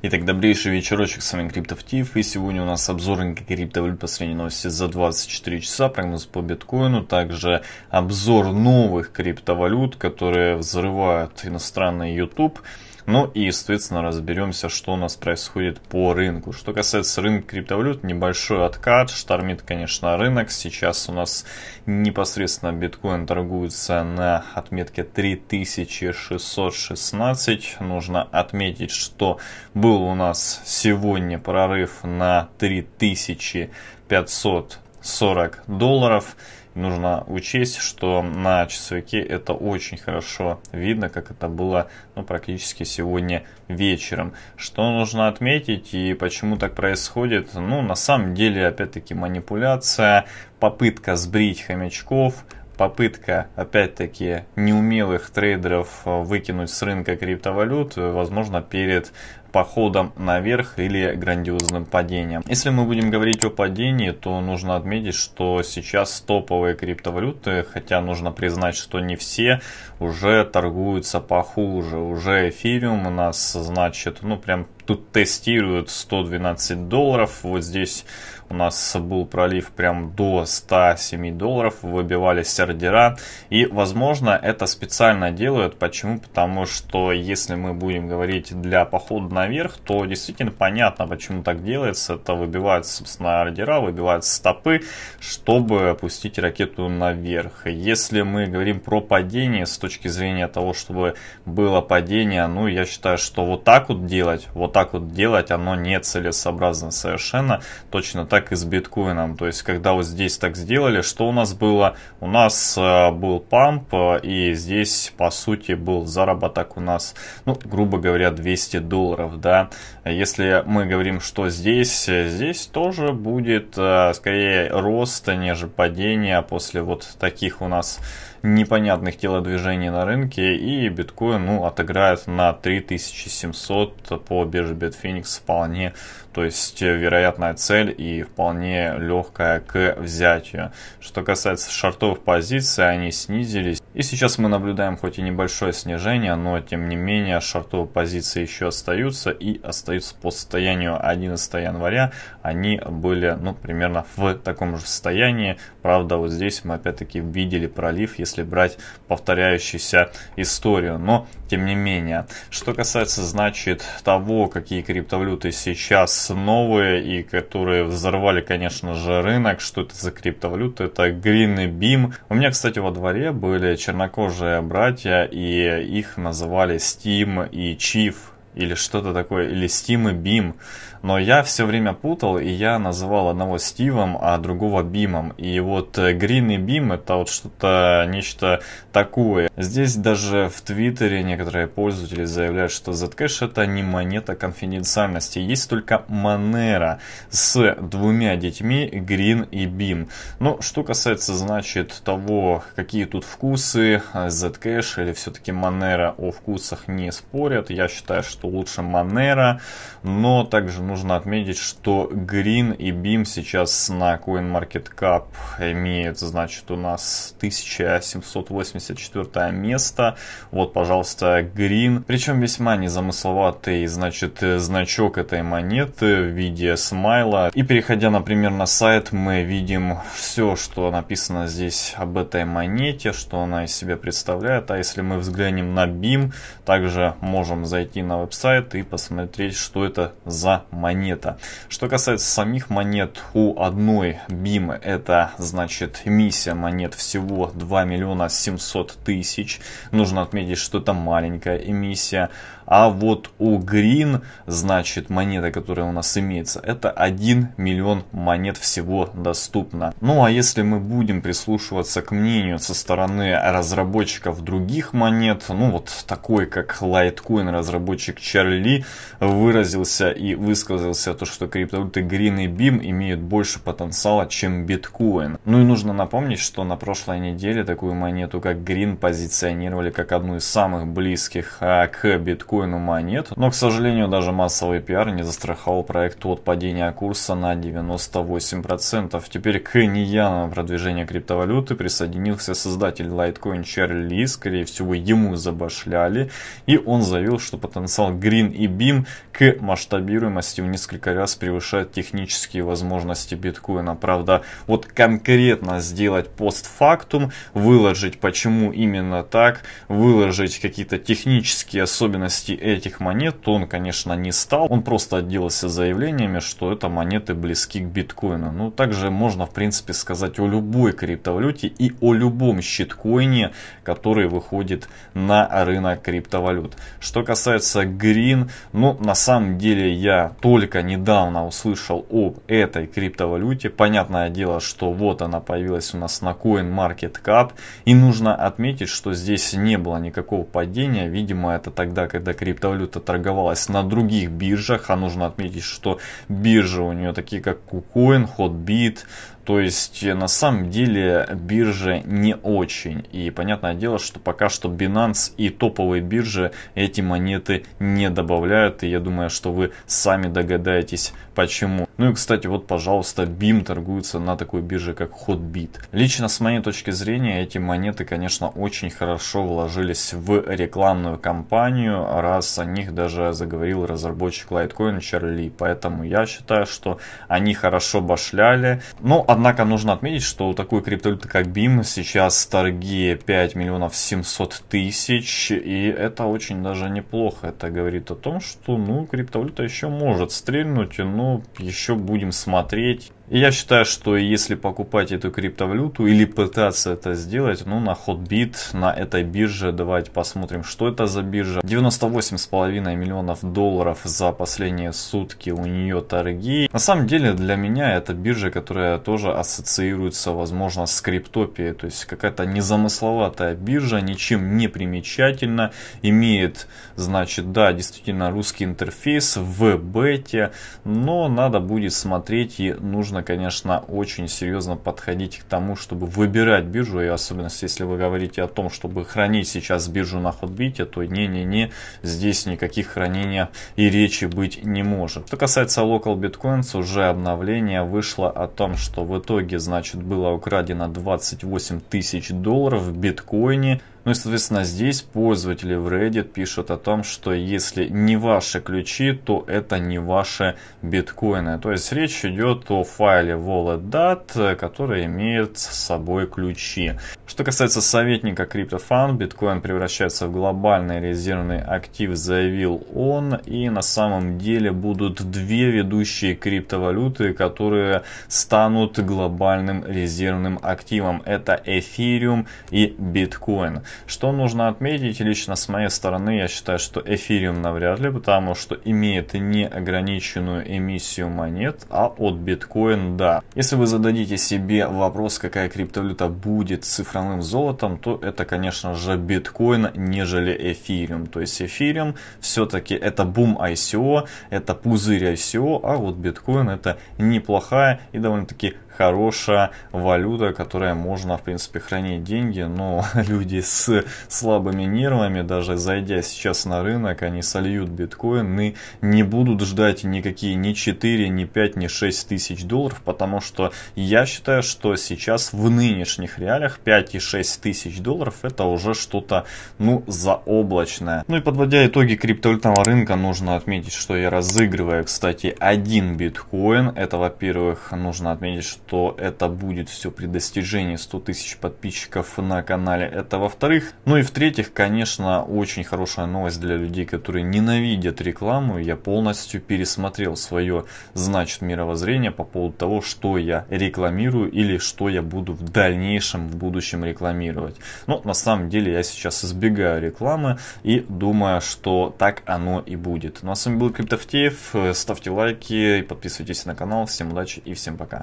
Итак, добрейший вечерочек, с вами Криптовтив, и сегодня у нас обзор рынка криптовалют последней новости за 24 часа, прогноз по биткоину, также обзор новых криптовалют, которые взрывают иностранный YouTube, ну и, естественно, разберемся, что у нас происходит по рынку. Что касается рынка криптовалют, небольшой откат, штормит, конечно, рынок. Сейчас у нас непосредственно биткоин торгуется на отметке 3616. Нужно отметить, что был у нас сегодня прорыв на 3000 540 долларов нужно учесть, что на часовике это очень хорошо видно, как это было ну, практически сегодня вечером. Что нужно отметить и почему так происходит? Ну, на самом деле, опять-таки, манипуляция, попытка сбрить хомячков, попытка, опять-таки, неумелых трейдеров э, выкинуть с рынка криптовалют, э, возможно, перед походом наверх или грандиозным падением. Если мы будем говорить о падении, то нужно отметить, что сейчас топовые криптовалюты, хотя нужно признать, что не все, уже торгуются похуже. Уже эфириум у нас значит, ну прям Тут тестируют 112 долларов. Вот здесь у нас был пролив прям до 107 долларов. Выбивались ордера. И, возможно, это специально делают. Почему? Потому что если мы будем говорить для похода наверх, то действительно понятно, почему так делается. Это выбиваются, собственно, ордера, выбиваются стопы, чтобы опустить ракету наверх. Если мы говорим про падение с точки зрения того, чтобы было падение, ну, я считаю, что вот так вот делать, вот так вот делать, оно не целесообразно совершенно. Точно так и с биткоином. То есть, когда вот здесь так сделали, что у нас было? У нас э, был памп, э, и здесь, по сути, был заработок у нас, ну, грубо говоря, 200 долларов, да. Если мы говорим, что здесь, э, здесь тоже будет скорее рост, нежели падение после вот таких у нас непонятных телодвижений на рынке, и биткоин ну, отыграет на 3700 по бирже Bitfinex вполне то есть э, вероятная цель и вполне легкая к взятию. Что касается шортовых позиций, они снизились. И сейчас мы наблюдаем хоть и небольшое снижение, но тем не менее шортовые позиции еще остаются и остаются по состоянию 11 января. Они были ну, примерно в таком же состоянии. Правда, вот здесь мы опять-таки видели пролив, если брать повторяющуюся историю. Но тем не менее, что касается значит того, какие криптовалюты сейчас появляются новые и которые взорвали, конечно же, рынок. Что это за криптовалюта? Это Green и Beam. У меня, кстати, во дворе были чернокожие братья, и их называли Steam и Chief или что-то такое, или Steam и Бим. Но я все время путал, и я называл одного Стивом, а другого Бимом. И вот э, Green и Бим это вот что-то, нечто такое. Здесь даже в Твиттере некоторые пользователи заявляют, что Zcash это не монета конфиденциальности. Есть только Monero с двумя детьми Green и Бим. Ну, что касается, значит, того, какие тут вкусы, э, Zcash или все-таки Monero о вкусах не спорят. Я считаю, что лучше Манера, но также нужно отметить, что Green и BIM сейчас на CoinMarketCap имеют, значит, у нас 1784 место. Вот, пожалуйста, Green. Причем весьма незамысловатый, значит, значок этой монеты в виде смайла. И переходя, например, на сайт, мы видим все, что написано здесь об этой монете, что она из себя представляет. А если мы взглянем на BIM, также можем зайти на веб-сайт и посмотреть, что это за монета. Что касается самих монет, у одной бимы это значит эмиссия монет всего 2 миллиона 700 тысяч. Нужно отметить, что это маленькая эмиссия. А вот у Green, значит, монета, которая у нас имеется, это 1 миллион монет всего доступно. Ну а если мы будем прислушиваться к мнению со стороны разработчиков других монет, ну вот такой как Litecoin разработчик как Чарли выразился и высказался, то, что криптовалюты Green и BIM имеют больше потенциала, чем биткоин. Ну и нужно напомнить, что на прошлой неделе такую монету, как Green, позиционировали как одну из самых близких а, к биткоину монет. Но, к сожалению, даже массовый пиар не застраховал проект от падения курса на 98%. Теперь к неявному продвижению криптовалюты присоединился создатель Litecoin Чарли. Скорее всего, ему забашляли. И он заявил, что потенциал но Green и BIM к масштабируемости в несколько раз превышают технические возможности биткоина. Правда, вот конкретно сделать постфактум, выложить почему именно так, выложить какие-то технические особенности этих монет, то он, конечно, не стал. Он просто отделался заявлениями, что это монеты близки к биткоину. Ну, также можно, в принципе, сказать о любой криптовалюте и о любом щиткоине, который выходит на рынок криптовалют. Что касается Green. Но ну, на самом деле я только недавно услышал об этой криптовалюте. Понятное дело, что вот она появилась у нас на CoinMarketCap. И нужно отметить, что здесь не было никакого падения. Видимо, это тогда, когда криптовалюта торговалась на других биржах. А нужно отметить, что биржи у нее такие как KuCoin, Hotbit, то есть на самом деле биржи не очень. И понятное дело, что пока что Binance и топовые биржи эти монеты не добавляют, и я думаю, что вы сами догадаетесь почему. Ну и, кстати, вот, пожалуйста, BIM торгуется на такой бирже, как HotBit. Лично с моей точки зрения, эти монеты, конечно, очень хорошо вложились в рекламную кампанию, раз о них даже заговорил разработчик Litecoin Чарли, поэтому я считаю, что они хорошо башляли. Но, однако, нужно отметить, что у такой криптовалюты, как BIM, сейчас торги 5 миллионов 700 тысяч, и это очень даже неплохо, это говорит о том, что, ну, криптовалюта еще может стрельнуть, но ну, еще будем смотреть я считаю, что если покупать эту криптовалюту или пытаться это сделать, ну на Hotbit, на этой бирже, давайте посмотрим, что это за биржа. 98,5 миллионов долларов за последние сутки у нее торги. На самом деле для меня это биржа, которая тоже ассоциируется, возможно, с криптопией. То есть какая-то незамысловатая биржа, ничем не примечательна, имеет, значит, да, действительно русский интерфейс в бете, но надо будет смотреть и нужно нужно, конечно, очень серьезно подходить к тому, чтобы выбирать биржу, и особенно если вы говорите о том, чтобы хранить сейчас биржу на ходбите, то не-не-не, здесь никаких хранения и речи быть не может. Что касается Local Bitcoins, уже обновление вышло о том, что в итоге, значит, было украдено 28 тысяч долларов в биткоине, ну и, соответственно, здесь пользователи в Reddit пишут о том, что если не ваши ключи, то это не ваши биткоины. То есть речь идет о файле wallet.dat, который имеет с собой ключи. Что касается советника CryptoFan, биткоин превращается в глобальный резервный актив, заявил он. И на самом деле будут две ведущие криптовалюты, которые станут глобальным резервным активом. Это эфириум и биткоин. Что нужно отметить лично с моей стороны, я считаю, что эфириум навряд ли, потому что имеет неограниченную эмиссию монет, а от биткоин да. Если вы зададите себе вопрос, какая криптовалюта будет цифровым золотом, то это, конечно же, биткоин, нежели эфириум. То есть эфириум все-таки это бум ICO, это пузырь ICO, а вот биткоин это неплохая и довольно-таки хорошая валюта, которая можно, в принципе, хранить деньги, но люди с слабыми нервами, даже зайдя сейчас на рынок, они сольют биткоин и не будут ждать никакие ни 4, ни 5, ни 6 тысяч долларов, потому что я считаю, что сейчас в нынешних реалиях 5 и 6 тысяч долларов это уже что-то, ну, заоблачное. Ну и подводя итоги криптовалютного рынка, нужно отметить, что я разыгрываю, кстати, один биткоин. Это, во-первых, нужно отметить, что что это будет все при достижении 100 тысяч подписчиков на канале, это во-вторых. Ну и в-третьих, конечно, очень хорошая новость для людей, которые ненавидят рекламу. Я полностью пересмотрел свое, значит, мировоззрение по поводу того, что я рекламирую или что я буду в дальнейшем, в будущем рекламировать. Но ну, на самом деле я сейчас избегаю рекламы и думаю, что так оно и будет. Ну а с вами был Криптовтеев, ставьте лайки, и подписывайтесь на канал, всем удачи и всем пока.